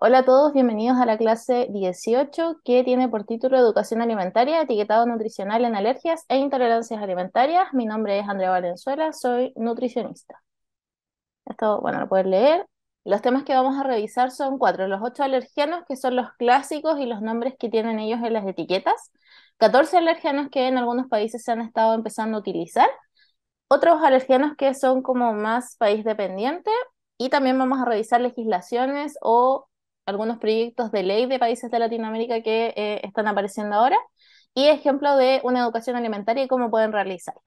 Hola a todos, bienvenidos a la clase 18 que tiene por título Educación Alimentaria, Etiquetado Nutricional en Alergias e Intolerancias Alimentarias. Mi nombre es Andrea Valenzuela, soy nutricionista. Esto, bueno, lo pueden leer. Los temas que vamos a revisar son cuatro, los ocho alergianos que son los clásicos y los nombres que tienen ellos en las etiquetas, 14 alergianos que en algunos países se han estado empezando a utilizar, otros alergianos que son como más país dependiente y también vamos a revisar legislaciones o algunos proyectos de ley de países de Latinoamérica que eh, están apareciendo ahora y ejemplo de una educación alimentaria y cómo pueden realizarla.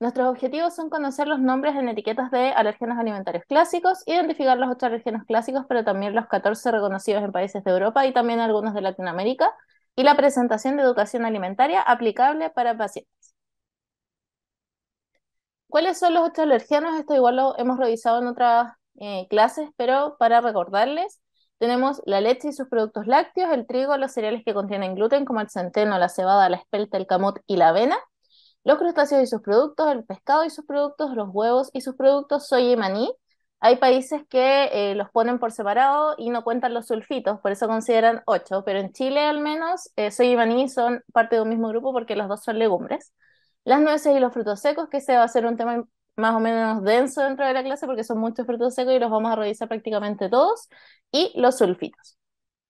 Nuestros objetivos son conocer los nombres en etiquetas de alérgenos alimentarios clásicos, identificar los ocho alérgenos clásicos, pero también los 14 reconocidos en países de Europa y también algunos de Latinoamérica, y la presentación de educación alimentaria aplicable para pacientes. ¿Cuáles son los ocho alérgenos? Esto igual lo hemos revisado en otras eh, clases, pero para recordarles, tenemos la leche y sus productos lácteos, el trigo, los cereales que contienen gluten, como el centeno, la cebada, la espelta, el camot y la avena, los crustáceos y sus productos, el pescado y sus productos, los huevos y sus productos, soya y maní. Hay países que eh, los ponen por separado y no cuentan los sulfitos, por eso consideran ocho, pero en Chile al menos eh, soya y maní son parte de un mismo grupo porque los dos son legumbres. Las nueces y los frutos secos, que ese va a ser un tema más o menos denso dentro de la clase porque son muchos frutos secos y los vamos a revisar prácticamente todos, y los sulfitos.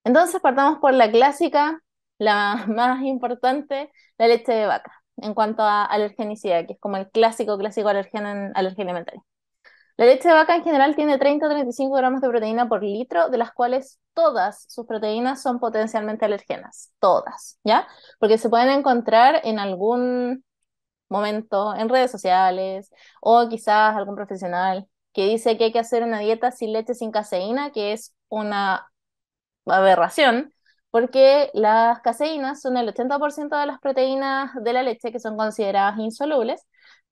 Entonces partamos por la clásica, la más importante, la leche de vaca, en cuanto a alergenicidad, que es como el clásico, clásico alergeno en alergia alimentaria. La leche de vaca en general tiene 30 a 35 gramos de proteína por litro, de las cuales todas sus proteínas son potencialmente alergenas, todas, ¿ya? Porque se pueden encontrar en algún momento en redes sociales o quizás algún profesional que dice que hay que hacer una dieta sin leche, sin caseína, que es una aberración, porque las caseínas son el 80% de las proteínas de la leche que son consideradas insolubles,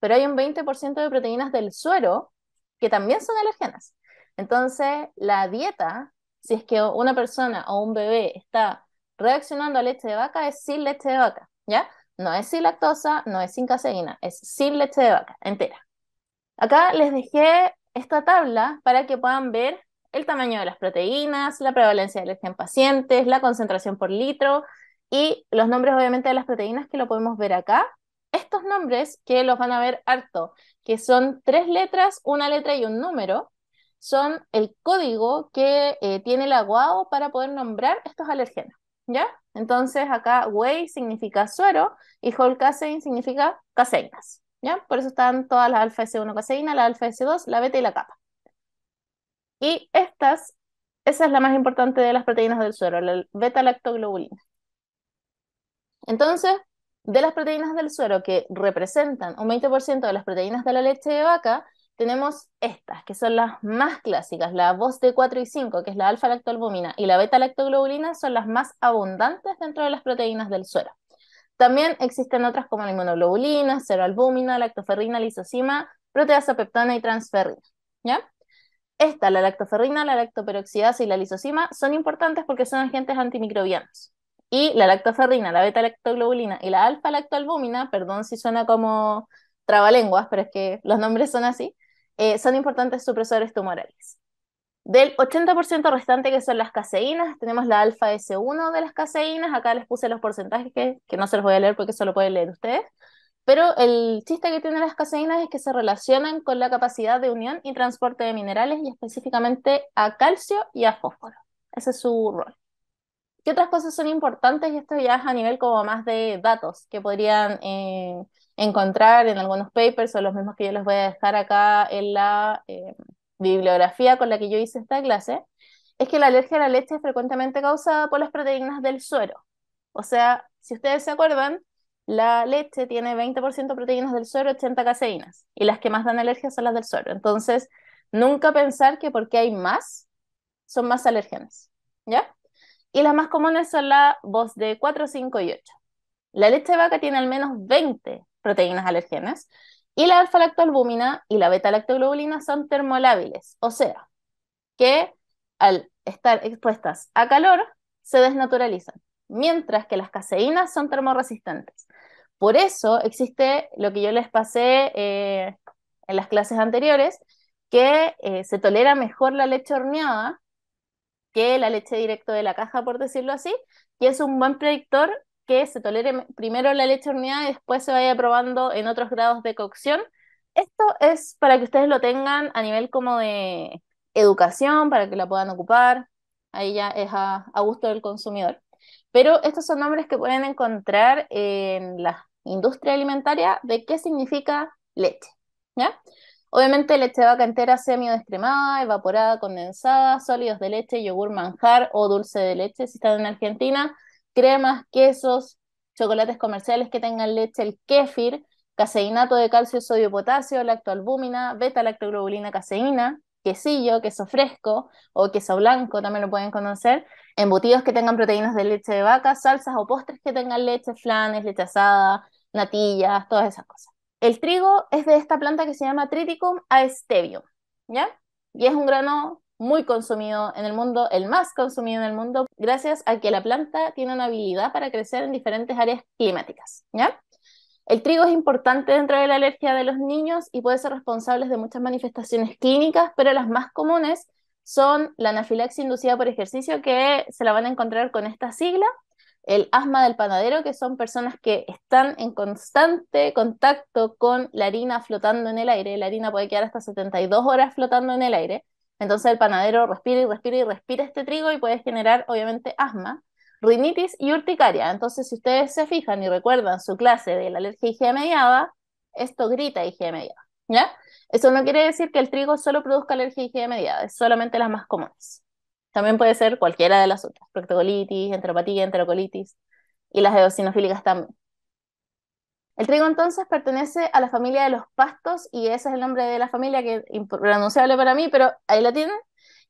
pero hay un 20% de proteínas del suero que también son alergenas. Entonces, la dieta, si es que una persona o un bebé está reaccionando a leche de vaca, es sin leche de vaca, ¿ya? No es sin lactosa, no es sin caseína, es sin leche de vaca entera. Acá les dejé esta tabla para que puedan ver el tamaño de las proteínas, la prevalencia de alergia en pacientes, la concentración por litro y los nombres obviamente de las proteínas que lo podemos ver acá. Estos nombres que los van a ver harto, que son tres letras, una letra y un número, son el código que eh, tiene la WAO para poder nombrar estos alergenos, ¿ya? Entonces acá whey significa suero y whole casein significa caseinas, ¿ya? Por eso están todas las alfa S1 caseína, la alfa S2, la beta y la capa. Y estas, esa es la más importante de las proteínas del suero, la beta lactoglobulina. Entonces, de las proteínas del suero que representan un 20% de las proteínas de la leche de vaca, tenemos estas, que son las más clásicas, la voz de 4 y 5, que es la alfa-lactoalbumina, y la beta-lactoglobulina son las más abundantes dentro de las proteínas del suero. También existen otras como la inmunoglobulina, seroalbúmina, lactoferrina, lisocima, proteasa peptona y transferrina. ¿Ya? Esta, la lactoferrina, la lactoperoxidasa y la lisocima son importantes porque son agentes antimicrobianos. Y la lactoferrina, la beta-lactoglobulina y la alfa-lactoalbumina, perdón si suena como trabalenguas, pero es que los nombres son así, eh, son importantes supresores tumorales. Del 80% restante que son las caseínas, tenemos la alfa S1 de las caseínas, acá les puse los porcentajes que, que no se los voy a leer porque solo pueden leer ustedes, pero el chiste que tienen las caseínas es que se relacionan con la capacidad de unión y transporte de minerales y específicamente a calcio y a fósforo. Ese es su rol. ¿Qué otras cosas son importantes? Y esto ya es a nivel como más de datos que podrían... Eh, encontrar en algunos papers o los mismos que yo les voy a dejar acá en la eh, bibliografía con la que yo hice esta clase, es que la alergia a la leche es frecuentemente causada por las proteínas del suero. O sea, si ustedes se acuerdan, la leche tiene 20% proteínas del suero, 80 caseínas, y las que más dan alergia son las del suero. Entonces, nunca pensar que porque hay más, son más alérgenas, ¿ya? Y las más comunes son la voz de 4, 5 y 8. La leche de vaca tiene al menos 20 proteínas alergenas, y la alfa-lactoalbúmina y la beta-lactoglobulina son termolábiles, o sea, que al estar expuestas a calor se desnaturalizan, mientras que las caseínas son termoresistentes. Por eso existe lo que yo les pasé eh, en las clases anteriores, que eh, se tolera mejor la leche horneada que la leche directa de la caja, por decirlo así, y es un buen predictor que se tolere primero la leche horneada y después se vaya probando en otros grados de cocción. Esto es para que ustedes lo tengan a nivel como de educación, para que la puedan ocupar. Ahí ya es a, gusto del consumidor. Pero estos son nombres que pueden encontrar en la industria alimentaria de qué significa leche. Obviamente leche de vaca entera semi descremada evaporada, condensada, sólidos de leche, yogur manjar o dulce de leche si están en Argentina, cremas, quesos, chocolates comerciales que tengan leche, el kéfir, caseinato de calcio, sodio, potasio, lactoalbúmina, beta-lactoglobulina, caseína, quesillo, queso fresco o queso blanco, también lo pueden conocer, embutidos que tengan proteínas de leche de vaca, salsas o postres que tengan leche, flanes, leche asada, natillas, todas esas cosas. El trigo es de esta planta que se llama Triticum aestebium, ¿ya? Y es un grano muy consumido en el mundo, el más consumido en el mundo, gracias a que la planta tiene una habilidad para crecer en diferentes áreas climáticas. ¿ya? El trigo es importante dentro de la alergia de los niños y puede ser responsable de muchas manifestaciones clínicas, pero las más comunes son la anafilaxia inducida por ejercicio, que se la van a encontrar con esta sigla, el asma del panadero, que son personas que están en constante contacto con la harina flotando en el aire. La harina puede quedar hasta 72 horas flotando en el aire. Entonces el panadero respira y respira y respira este trigo y puede generar obviamente asma, rinitis y urticaria. Entonces si ustedes se fijan y recuerdan su clase de la alergia IgE mediada, esto grita IgE mediada, ¿ya? Eso no quiere decir que el trigo solo produzca alergia IgE mediada, es solamente las más comunes. También puede ser cualquiera de las otras, proctocolitis, enteropatía, enterocolitis y las eosinofílicas también. El trigo entonces pertenece a la familia de los pastos y ese es el nombre de la familia que es impronunciable para mí, pero ahí la tienen.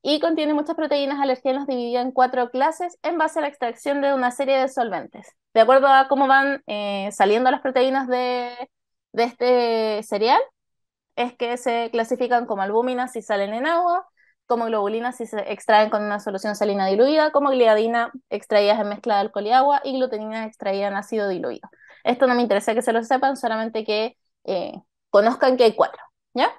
Y contiene muchas proteínas alergénicas divididas en cuatro clases en base a la extracción de una serie de solventes. De acuerdo a cómo van eh, saliendo las proteínas de, este cereal, es que se clasifican como albúminas si salen en agua, como globulinas si se extraen con una solución salina diluida, como gliadina extraídas en mezcla de alcohol y agua y glutenina extraída en ácido diluido. Esto no me interesa que se lo sepan, solamente que eh, conozcan que hay cuatro, ¿ya?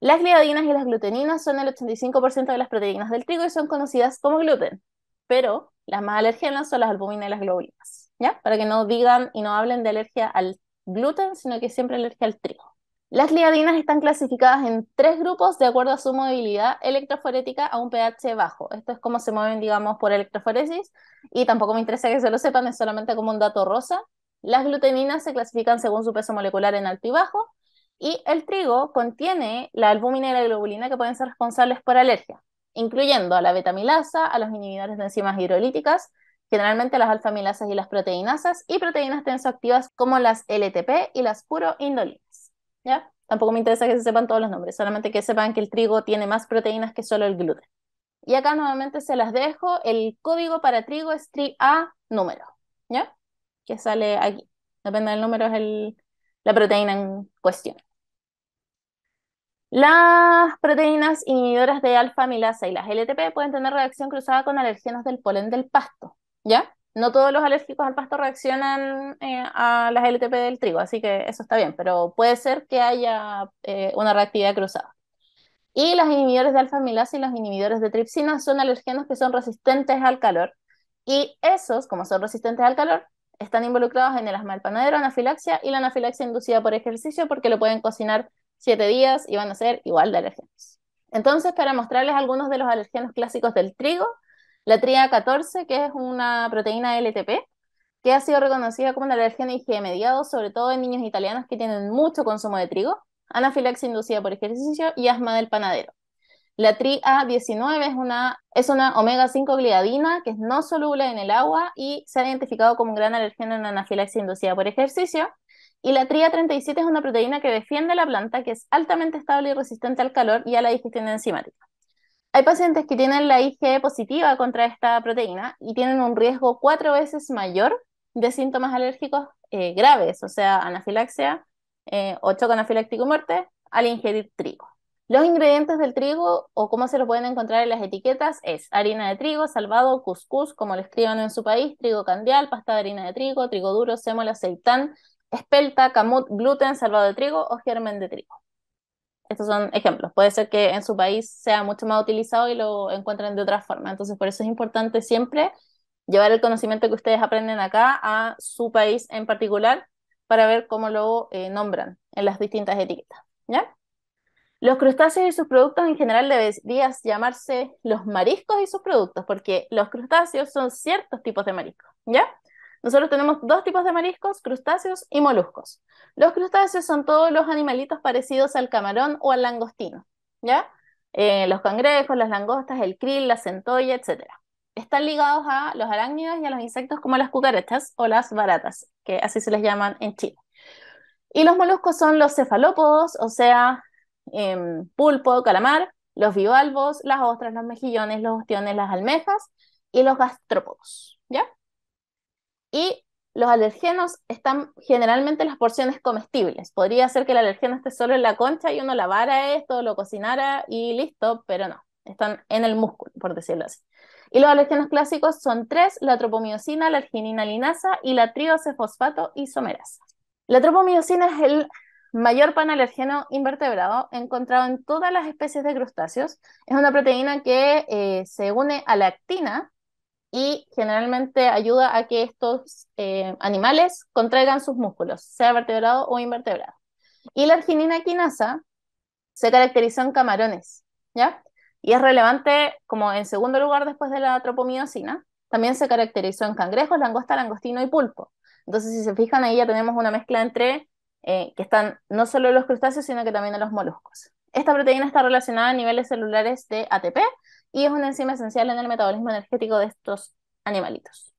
Las gliadinas y las gluteninas son el 85% de las proteínas del trigo y son conocidas como gluten, pero las más alergenas son las albuminas y las globulinas, ¿ya? Para que no digan y no hablen de alergia al gluten, sino que siempre alergia al trigo. Las gliadinas están clasificadas en tres grupos de acuerdo a su movilidad electroforética a un pH bajo. Esto es como se mueven, digamos, por electroforesis. Y tampoco me interesa que se lo sepan, es solamente como un dato rosa. Las gluteninas se clasifican según su peso molecular en alto y bajo, y el trigo contiene la albúmina y la globulina que pueden ser responsables por alergia, incluyendo a la betamilasa, a los inhibidores de enzimas hidrolíticas, generalmente las alfamilasas y las proteínasas, y proteínas tensoactivas como las LTP y las puroindolinas. ¿Ya? Tampoco me interesa que se sepan todos los nombres, solamente que sepan que el trigo tiene más proteínas que solo el gluten. Y acá nuevamente se las dejo, el código para trigo es TRI-A número, ¿ya? que sale aquí. Depende del número, es la proteína en cuestión. Las proteínas inhibidoras de alfa y las LTP pueden tener reacción cruzada con alergenos del polen del pasto, ¿ya? No todos los alérgicos al pasto reaccionan eh, a las LTP del trigo, así que eso está bien, pero puede ser que haya eh, una reactividad cruzada. Y las inhibidores de alfa y los inhibidores de tripsina son alergenos que son resistentes al calor. Y esos, como son resistentes al calor, están involucrados en el asma del panadero, anafilaxia y la anafilaxia inducida por ejercicio porque lo pueden cocinar siete días y van a ser igual de alergenos. Entonces, para mostrarles algunos de los alergenos clásicos del trigo, la tria 14, que es una proteína LTP, que ha sido reconocida como un alergeno IgE mediado, sobre todo en niños italianos que tienen mucho consumo de trigo, anafilaxia inducida por ejercicio y asma del panadero. La TRIA19 es una, es una omega 5 gliadina que es no soluble en el agua y se ha identificado como un gran alergeno en anafilaxia inducida por ejercicio. Y la TRIA37 es una proteína que defiende la planta, que es altamente estable y resistente al calor y a la digestión enzimática. Hay pacientes que tienen la IgE positiva contra esta proteína y tienen un riesgo cuatro veces mayor de síntomas alérgicos eh, graves, o sea, anafilaxia eh, o choque anafiláctico muerte, al ingerir trigo. Los ingredientes del trigo o cómo se los pueden encontrar en las etiquetas es harina de trigo, salvado, cuscús, como lo escriban en su país, trigo candial, pasta de harina de trigo, trigo duro, cémola, aceitán, espelta, camut, gluten, salvado de trigo o germen de trigo. Estos son ejemplos. Puede ser que en su país sea mucho más utilizado y lo encuentren de otra forma. Entonces, por eso es importante siempre llevar el conocimiento que ustedes aprenden acá a su país en particular para ver cómo lo eh, nombran en las distintas etiquetas. ¿Ya? Los crustáceos y sus productos en general deberían llamarse los mariscos y sus productos, porque los crustáceos son ciertos tipos de mariscos, ¿ya? Nosotros tenemos dos tipos de mariscos, crustáceos y moluscos. Los crustáceos son todos los animalitos parecidos al camarón o al langostino, ¿ya? Eh, los cangrejos, las langostas, el krill, la centolla, etc. Están ligados a los arácnidos y a los insectos como las cucarachas o las baratas, que así se les llaman en Chile. Y los moluscos son los cefalópodos, o sea, Em, pulpo, calamar, los bivalvos, las ostras, los mejillones, los ostiones, las almejas y los gastrópodos, ¿ya? Y los alergenos están generalmente en las porciones comestibles. Podría ser que el alergeno esté solo en la concha y uno lavara esto, lo cocinara y listo, pero no, están en el músculo, por decirlo así. Y los alergenos clásicos son tres, la tropomiosina, la arginina linasa y la fosfato isomerasa. La tropomiosina es el mayor panalergeno invertebrado encontrado en todas las especies de crustáceos. Es una proteína que eh, se une a la actina y generalmente ayuda a que estos eh, animales contraigan sus músculos, sea vertebrado o invertebrado. Y la arginina quinasa se caracteriza en camarones, ¿ya? Y es relevante como en segundo lugar después de la tropomiosina. También se caracterizó en cangrejos, langosta, langostino y pulpo. Entonces, si se fijan ahí ya tenemos una mezcla entre eh, que están no solo en los crustáceos, sino que también en los moluscos. Esta proteína está relacionada a niveles celulares de ATP y es una enzima esencial en el metabolismo energético de estos animalitos.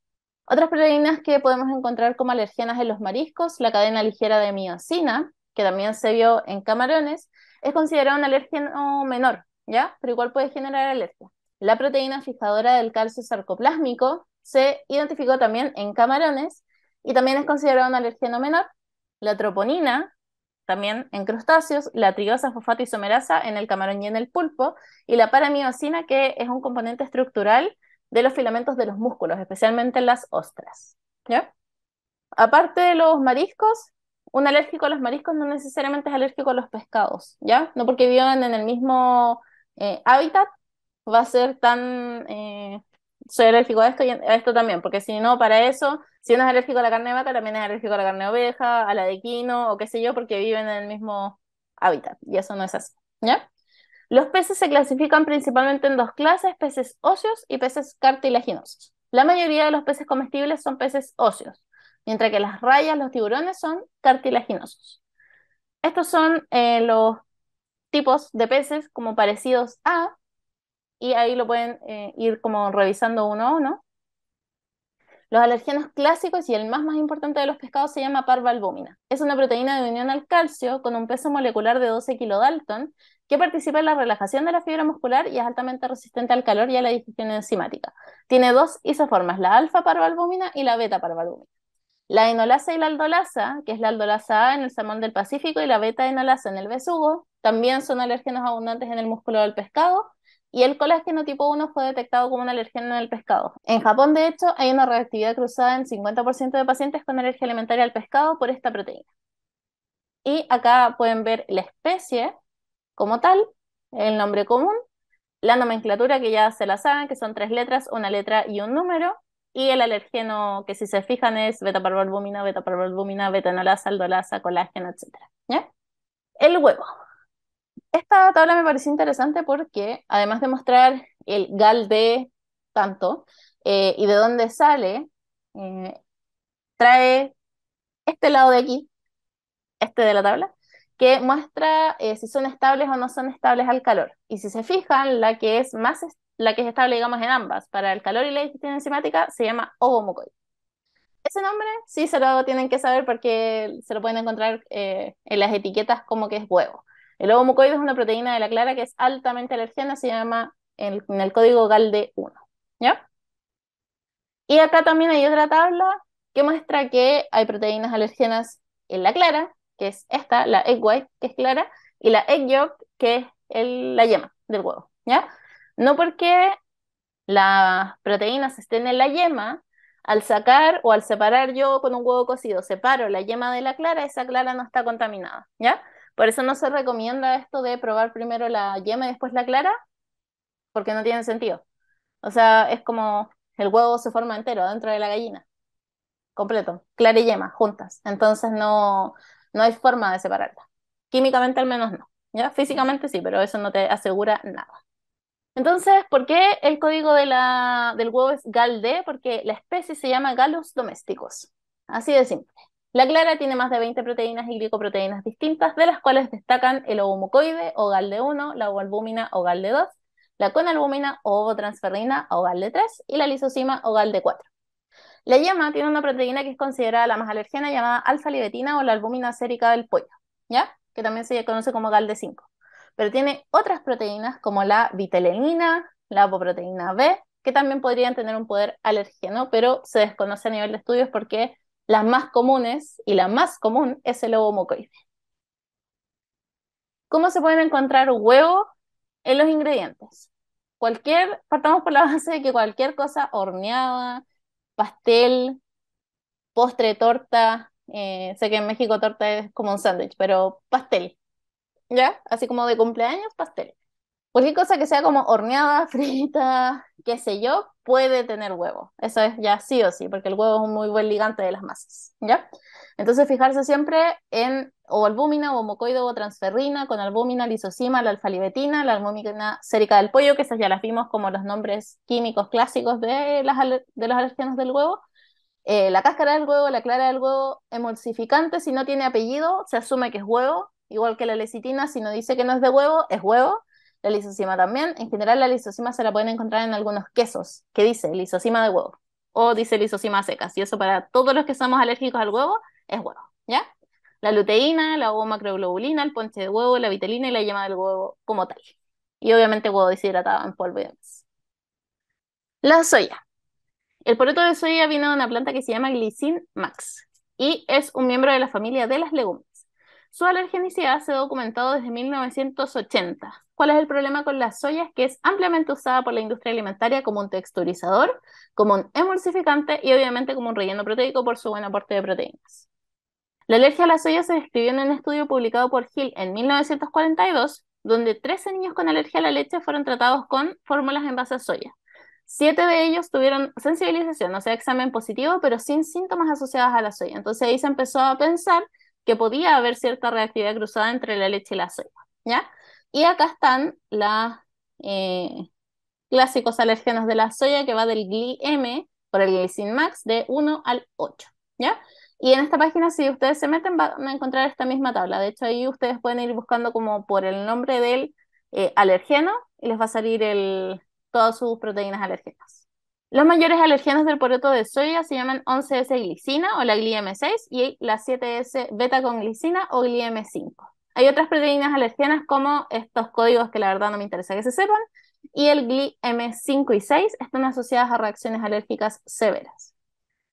Otras proteínas que podemos encontrar como alergenas en los mariscos, la cadena ligera de miocina, que también se vio en camarones, es considerada un alérgeno menor, ¿ya? Pero igual puede generar alergia. La proteína fijadora del calcio sarcoplásmico se identificó también en camarones y también es considerada un alergeno menor, la troponina, también en crustáceos, la trigosa fosfato somerasa en el camarón y en el pulpo, y la paramiocina, que es un componente estructural de los filamentos de los músculos, especialmente en las ostras. ¿ya? Aparte de los mariscos, un alérgico a los mariscos no necesariamente es alérgico a los pescados, ¿ya? No porque vivan en el mismo eh, hábitat va a ser tan eh, soy alérgico a esto y a esto también, porque si no, para eso, si uno es alérgico a la carne de vaca, también es alérgico a la carne oveja, a la de quino o qué sé yo, porque viven en el mismo hábitat y eso no es así, ¿ya? Los peces se clasifican principalmente en dos clases, peces óseos y peces cartilaginosos. La mayoría de los peces comestibles son peces óseos, mientras que las rayas, los tiburones son cartilaginosos. Estos son eh, los tipos de peces como parecidos a y ahí lo pueden eh, ir como revisando uno a uno. Los alergenos clásicos y el más más importante de los pescados se llama parvalbumina. Es una proteína de unión al calcio con un peso molecular de 12 kilodalton que participa en la relajación de la fibra muscular y es altamente resistente al calor y a la digestión enzimática. Tiene dos isoformas, la alfa parvalbumina y la beta parvalbumina. La enolasa y la aldolasa, que es la aldolasa A en el salmón del Pacífico y la beta enolasa en el besugo, también son alérgenos abundantes en el músculo del pescado y el colágeno tipo 1 fue detectado como un alergeno en el pescado. En Japón, de hecho, hay una reactividad cruzada en 50% de pacientes con alergia alimentaria al pescado por esta proteína. Y acá pueden ver la especie como tal, el nombre común, la nomenclatura que ya se la saben, que son tres letras, una letra y un número, y el alergeno que si se fijan es beta-parvalbumina, beta-parvalbumina, betanolasa, aldolasa, colágeno, etc. ¿Ya? El huevo esta tabla me parece interesante porque, además de mostrar el GAL de tanto eh, y de dónde sale, eh, trae este lado de aquí, este de la tabla, que muestra eh, si son estables o no son estables al calor. Y si se fijan, la que es más la que es estable, digamos, en ambas, para el calor y la digestión enzimática, se llama ovomucoid. Ese nombre sí se lo tienen que saber porque se lo pueden encontrar en las etiquetas como que es huevo. El lobo es una proteína de la clara que es altamente alergena, se llama en, el código GALDE1. ¿Ya? Y acá también hay otra tabla que muestra que hay proteínas alergenas en la clara, que es esta, la egg white, que es clara, y la egg yolk, que es la yema del huevo, ¿ya? No porque las proteínas estén en la yema, al sacar o al separar yo con un huevo cocido, separo la yema de la clara, esa clara no está contaminada, ¿ya? Por eso no se recomienda esto de probar primero la yema y después la clara, porque no tiene sentido. O sea, es como el huevo se forma entero dentro de la gallina, completo, clara y yema, juntas. Entonces no, no hay forma de separarla. Químicamente al menos no. ¿ya? Físicamente sí, pero eso no te asegura nada. Entonces, ¿por qué el código del huevo es GALDE? Porque la especie se llama Galus domésticos. Así de simple. La clara tiene más de 20 proteínas y glicoproteínas distintas, de las cuales destacan el ovomucoide o de 1 la ovalbúmina o de 2 la conalbumina o ovotransferrina o de 3 y la lisosima o de 4 La yema tiene una proteína que es considerada la más alergena llamada alfa-libetina o la albúmina acérica del pollo, ¿ya? Que también se conoce como de 5 Pero tiene otras proteínas como la vitelenina, la apoproteína B, que también podrían tener un poder alergeno, pero se desconoce a nivel de estudios porque las más comunes y la más común es el huevo mocoide. ¿Cómo se pueden encontrar huevo en los ingredientes? Cualquier, partamos por la base de que cualquier cosa horneada, pastel, postre, torta, eh, sé que en México torta es como un sándwich, pero pastel, ¿ya? Así como de cumpleaños, pastel cualquier cosa que sea como horneada, frita, qué sé yo, puede tener huevo. Eso es ya sí o sí, porque el huevo es un muy buen ligante de las masas, ¿ya? Entonces, fijarse siempre en o albúmina o homocoido o transferrina, con albúmina, lisosima, la alfalibetina, la albúmina sérica del pollo, que esas ya las vimos como los nombres químicos clásicos de, las, de los alergenos del huevo. Eh, la cáscara del huevo, la clara del huevo, emulsificante, si no tiene apellido, se asume que es huevo, igual que la lecitina, si no dice que no es de huevo, es huevo. La lisosima también. En general, la lisosima se la pueden encontrar en algunos quesos, que dice lisosima de huevo o dice lisosima secas. Y eso para todos los que somos alérgicos al huevo es huevo, ¿ya? La luteína, la huevo macroglobulina, el ponche de huevo, la vitelina y la yema del huevo como tal. Y obviamente huevo deshidratado en polvo y demás. La soya. El poroto de soya viene de una planta que se llama Glycine max y es un miembro de la familia de las legumbres. Su alergenicidad se ha documentado desde 1980. ¿Cuál es el problema con las soyas? Que es ampliamente usada por la industria alimentaria como un texturizador, como un emulsificante y obviamente como un relleno proteico por su buen aporte de proteínas. La alergia a la soya se describió en un estudio publicado por Hill en 1942, donde 13 niños con alergia a la leche fueron tratados con fórmulas en base a soya. Siete de ellos tuvieron sensibilización, o sea, examen positivo, pero sin síntomas asociados a la soya. Entonces ahí se empezó a pensar que podía haber cierta reactividad cruzada entre la leche y la soya, ¿ya? Y acá están los eh, clásicos alergenos de la soya que va del GLI-M por el sin max de 1 al 8, ¿ya? Y en esta página, si ustedes se meten, van a encontrar esta misma tabla. De hecho, ahí ustedes pueden ir buscando como por el nombre del eh, alergeno y les va a salir el, todas sus proteínas alergenas. Los mayores alergenos del poroto de soya se llaman 11S-glicina o la m 6 y la 7S-beta con glicina o gli m 5 Hay otras proteínas alergianas como estos códigos que la verdad no me interesa que se sepan y el m 5 y 6 están asociadas a reacciones alérgicas severas.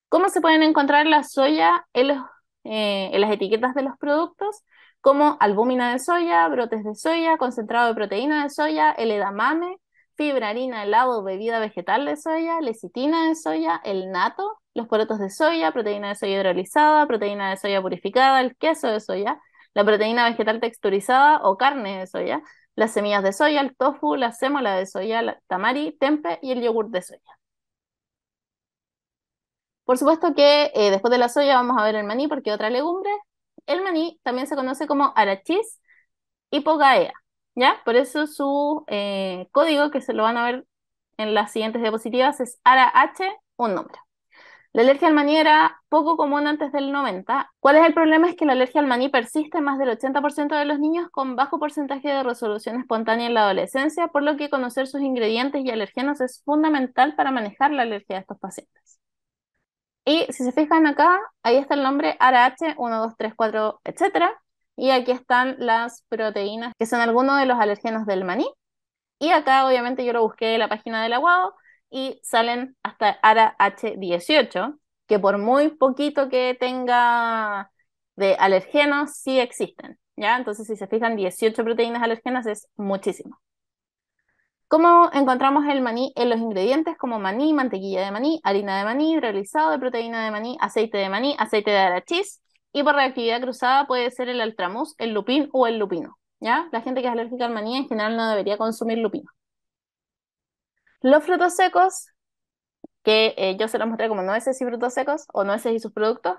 ¿Cómo se pueden encontrar la soya en, los, eh, en las etiquetas de los productos? Como albúmina de soya, brotes de soya, concentrado de proteína de soya, el edamame, fibra, harina, helado, bebida vegetal de soya, lecitina de soya, el nato, los porotos de soya, proteína de soya hidrolizada, proteína de soya purificada, el queso de soya, la proteína vegetal texturizada o carne de soya, las semillas de soya, el tofu, la sémola de soya, el tamari, tempe y el yogur de soya. Por supuesto que eh, después de la soya vamos a ver el maní porque otra legumbre. El maní también se conoce como arachis pocaea. ¿ya? Por eso su eh, código, que se lo van a ver en las siguientes diapositivas, es ARAH, un nombre. La alergia al maní era poco común antes del 90. ¿Cuál es el problema? Es que la alergia al maní persiste en más del 80% de los niños con bajo porcentaje de resolución espontánea en la adolescencia, por lo que conocer sus ingredientes y alergenos es fundamental para manejar la alergia de estos pacientes. Y si se fijan acá, ahí está el nombre ARAH, 1, 2, 3, etc. Y aquí están las proteínas, que son algunos de los alergenos del maní. Y acá, obviamente, yo lo busqué en la página del aguado y salen hasta ARA H18, que por muy poquito que tenga de alergenos, sí existen. ¿ya? Entonces, si se fijan, 18 proteínas alergenas es muchísimo. ¿Cómo encontramos el maní en los ingredientes como maní, mantequilla de maní, harina de maní, hidrolizado de proteína de maní, aceite de maní, aceite de arachis, y por reactividad cruzada puede ser el altramus, el lupín o el lupino. ¿ya? La gente que es alérgica al manía en general no debería consumir lupino. Los frutos secos, que eh, yo se los mostré como nueces y frutos secos, o nueces y sus productos,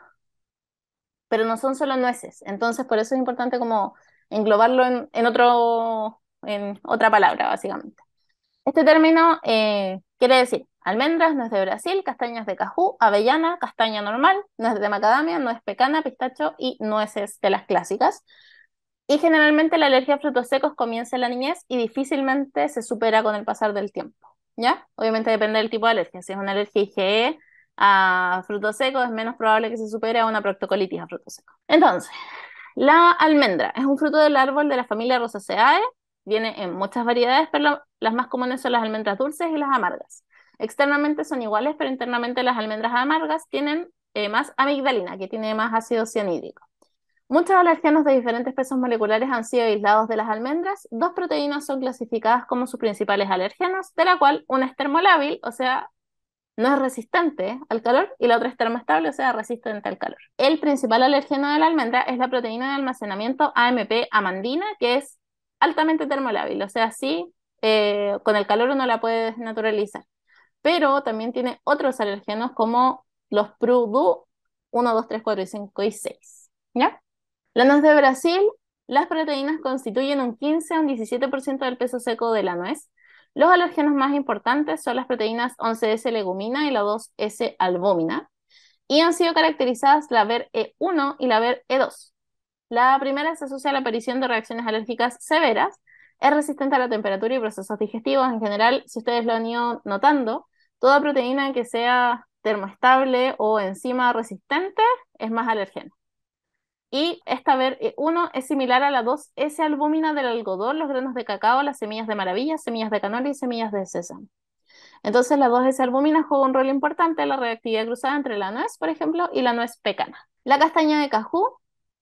pero no son solo nueces. Entonces, por eso es importante como englobarlo en, otro, en otra palabra, básicamente. Este término eh, quiere decir Almendras, nuez de Brasil, castañas de cajú, avellana, castaña normal, nuez de macadamia, nuez pecana, pistacho y nueces de las clásicas. Y generalmente la alergia a frutos secos comienza en la niñez y difícilmente se supera con el pasar del tiempo. ¿Ya? Obviamente depende del tipo de alergia. Si es una alergia IgE a frutos secos, es menos probable que se supere a una proctocolitis a frutos secos. Entonces, la almendra es un fruto del árbol de la familia Rosaceae. Viene en muchas variedades, pero las más comunes son las almendras dulces y las amargas. Externamente son iguales, pero internamente las almendras amargas tienen eh, más amigdalina, que tiene más ácido cianhídrico. Muchos alergenos de diferentes pesos moleculares han sido aislados de las almendras. Dos proteínas son clasificadas como sus principales alergenos, de la cual una es termolábil, o sea, no es resistente al calor, y la otra es termoestable, o sea, resistente al calor. El principal alergeno de la almendra es la proteína de almacenamiento AMP amandina, que es altamente termolábil, o sea, sí, eh, con el calor uno la puede desnaturalizar pero también tiene otros alergenos como los PRU 1, 2, 3, 4 y 5 y 6. ¿Ya? nuez de Brasil, las proteínas constituyen un 15 a un 17% del peso seco de la nuez. Los alergenos más importantes son las proteínas 11S legumina y la 2S albúmina, y han sido caracterizadas la ver E1 y la ver E2. La primera se asocia a la aparición de reacciones alérgicas severas, es resistente a la temperatura y procesos digestivos en general. Si ustedes lo han ido notando, Toda proteína que sea termoestable o enzima resistente es más alergena. Y esta ver 1 eh, es similar a la 2S albúmina del algodón, los granos de cacao, las semillas de maravilla, semillas de canola y semillas de sésamo. Entonces la 2S albúmina juega un rol importante en la reactividad cruzada entre la nuez, por ejemplo, y la nuez pecana. La castaña de cajú,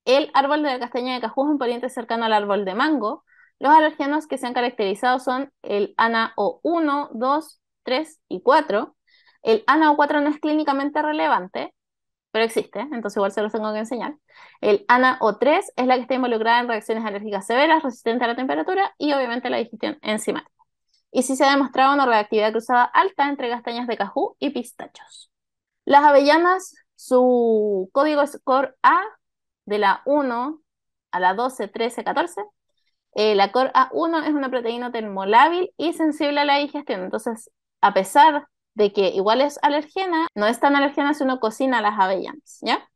el árbol de la castaña de cajú es un pariente cercano al árbol de mango. Los alergenos que se han caracterizado son el Ana o 1 2, 3 y 4. El anao 4 no es clínicamente relevante, pero existe, entonces igual se los tengo que enseñar. El anao 3 es la que está involucrada en reacciones alérgicas severas, resistente a la temperatura y obviamente la digestión enzimática. Y sí se ha demostrado una reactividad cruzada alta entre castañas de cajú y pistachos. Las avellanas, su código es Core A de la 1 a la 12, 13, 14. la COR A1 es una proteína termolábil y sensible a la digestión, entonces a pesar de que igual es alergena, no es tan alergena si uno cocina las avellanas, ¿ya?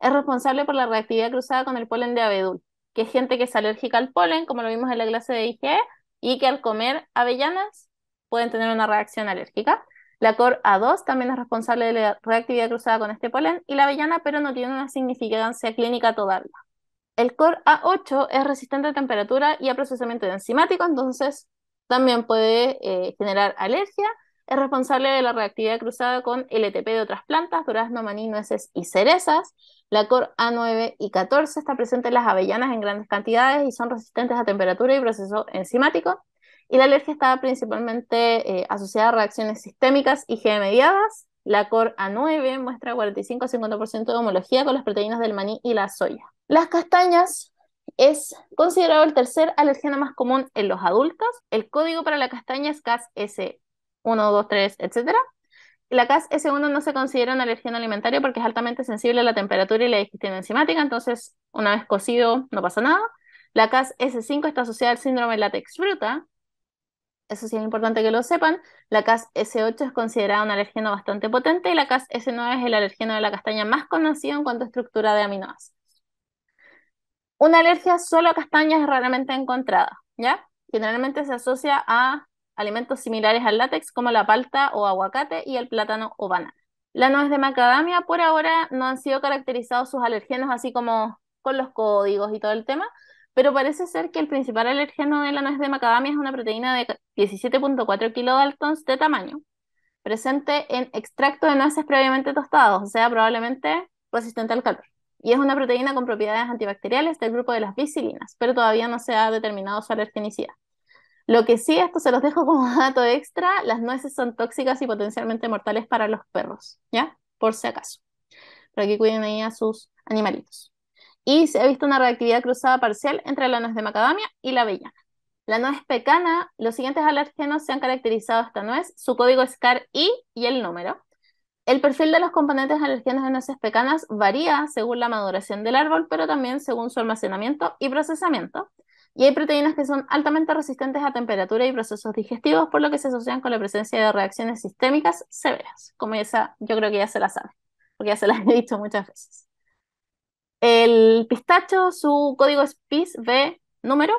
Es responsable por la reactividad cruzada con el polen de abedul, que es gente que es alérgica al polen, como lo vimos en la clase de IgE, y que al comer avellanas pueden tener una reacción alérgica. La COR-A2 también es responsable de la reactividad cruzada con este polen y la avellana, pero no tiene una significancia clínica todavía. El COR-A8 es resistente a temperatura y a procesamiento enzimático, entonces también puede eh, generar alergia es responsable de la reactividad cruzada con LTP e de otras plantas, durazno, maní, nueces y cerezas. La COR A9 y 14 está presente en las avellanas en grandes cantidades y son resistentes a temperatura y proceso enzimático. Y la alergia está principalmente eh, asociada a reacciones sistémicas y mediadas. La COR A9 muestra 45 a 50% de homología con las proteínas del maní y la soya. Las castañas es considerado el tercer alergeno más común en los adultos. El código para la castaña es CAS-S 1, 2, 3, etc. La CAS e S1 no se considera una alergia alimentaria porque es altamente sensible a la temperatura y la digestión enzimática, entonces una vez cocido no pasa nada. La CAS S5 e está asociada al síndrome de látex fruta, eso sí es importante que lo sepan, la CAS S8 e es considerada un alergeno bastante potente y la CAS S9 es el alergeno de la castaña más conocido en cuanto a estructura de aminoácidos. Una alergia solo a castañas es raramente encontrada, ¿ya? Generalmente se asocia a alimentos similares al látex como la palta o aguacate y el plátano o banana. La nuez de macadamia por ahora no han sido caracterizados sus alergenos así como con los códigos y todo el tema, pero parece ser que el principal alergeno de la nuez de macadamia es una proteína de 17.4 kilodaltons de tamaño, presente en extracto de nueces previamente tostados, o sea, probablemente resistente al calor. Y es una proteína con propiedades antibacteriales del grupo de las bisilinas, pero todavía no se ha determinado su alergenicidad. Lo que sí, esto se los dejo como dato extra, las nueces son tóxicas y potencialmente mortales para los perros, ¿ya? Por si acaso. Pero aquí cuiden ahí a sus animalitos. Y se ha visto una reactividad cruzada parcial entre la nuez de macadamia y la avellana. La nuez pecana, los siguientes alérgenos se han caracterizado a esta nuez, su código es CAR-I y el número. El perfil de los componentes alérgenos de nueces pecanas varía según la maduración del árbol, pero también según su almacenamiento y procesamiento. Y hay proteínas que son altamente resistentes a temperatura y procesos digestivos, por lo que se asocian con la presencia de reacciones sistémicas severas, como esa yo creo que ya se la sabe, porque ya se las he dicho muchas veces. El pistacho, su código es PIS-B número.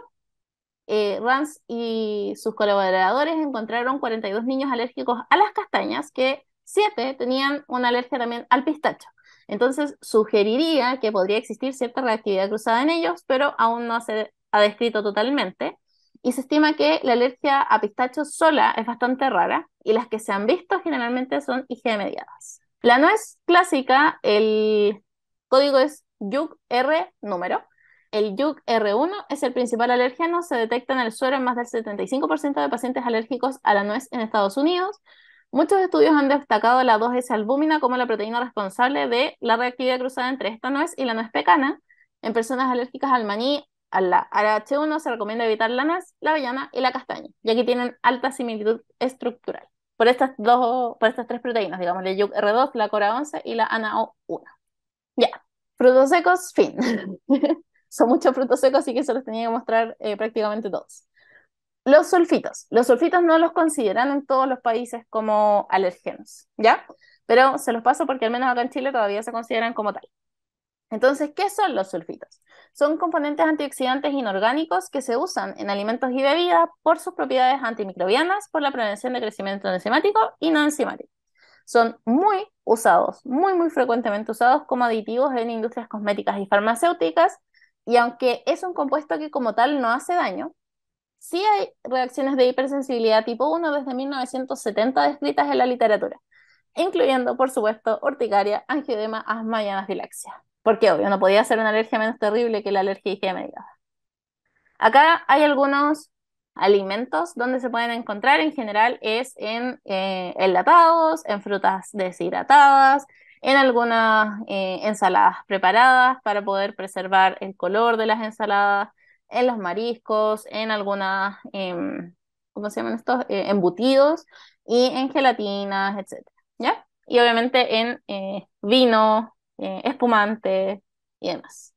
Eh, Rans y sus colaboradores encontraron 42 niños alérgicos a las castañas, que 7 tenían una alergia también al pistacho. Entonces sugeriría que podría existir cierta reactividad cruzada en ellos, pero aún no se ha descrito totalmente, y se estima que la alergia a pistachos sola es bastante rara y las que se han visto generalmente son IgE mediadas. La nuez clásica, el código es YUG-R número. El YUG-R1 es el principal alérgeno, se detecta en el suero en más del 75% de pacientes alérgicos a la nuez en Estados Unidos. Muchos estudios han destacado la 2-S-albúmina como la proteína responsable de la reactividad cruzada entre esta nuez y la nuez pecana. En personas alérgicas al maní a la H1 se recomienda evitar la NAS la avellana y la castaña, ya que tienen alta similitud estructural. Por estas, dos, por estas tres proteínas, digamos, la R2, la Cora 11 y la ANAO1. Ya, frutos secos, fin. Son muchos frutos secos, así que se los tenía que mostrar eh, prácticamente todos. Los sulfitos. Los sulfitos no los consideran en todos los países como alérgenos, ¿ya? Pero se los paso porque al menos acá en Chile todavía se consideran como tal. Entonces, ¿qué son los sulfitos? son componentes antioxidantes inorgánicos que se usan en alimentos y bebidas por sus propiedades antimicrobianas, por la prevención de crecimiento enzimático y no enzimático. Son muy usados, muy, muy frecuentemente usados como aditivos en industrias cosméticas y farmacéuticas, y aunque es un compuesto que como tal no hace daño, sí hay reacciones de hipersensibilidad tipo 1 desde 1970 descritas en la literatura, incluyendo, por supuesto, urticaria, angiodema, asma y anafilaxia. Porque obvio, no podía ser una alergia menos terrible que la alergia higiénica. Acá hay algunos alimentos donde se pueden encontrar. En general es en eh, enlatados, en frutas deshidratadas, en algunas eh, ensaladas preparadas para poder preservar el color de las ensaladas, en los mariscos, en algunas, em, ¿cómo se llaman estos? Eh, embutidos y en gelatinas, etc. ¿Ya? Y obviamente en eh, vino, eh, espumante y demás.